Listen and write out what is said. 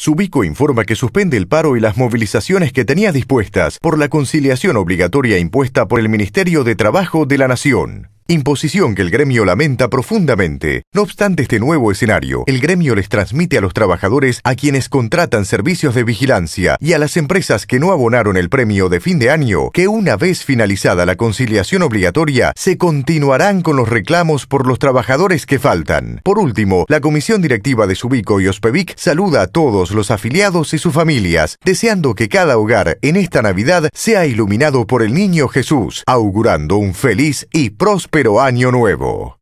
Subico informa que suspende el paro y las movilizaciones que tenía dispuestas por la conciliación obligatoria impuesta por el Ministerio de Trabajo de la Nación. Imposición que el gremio lamenta profundamente. No obstante este nuevo escenario, el gremio les transmite a los trabajadores a quienes contratan servicios de vigilancia y a las empresas que no abonaron el premio de fin de año que una vez finalizada la conciliación obligatoria, se continuarán con los reclamos por los trabajadores que faltan. Por último, la comisión directiva de Subico y Ospevic saluda a todos los afiliados y sus familias, deseando que cada hogar en esta Navidad sea iluminado por el Niño Jesús, augurando un feliz y próspero pero año nuevo.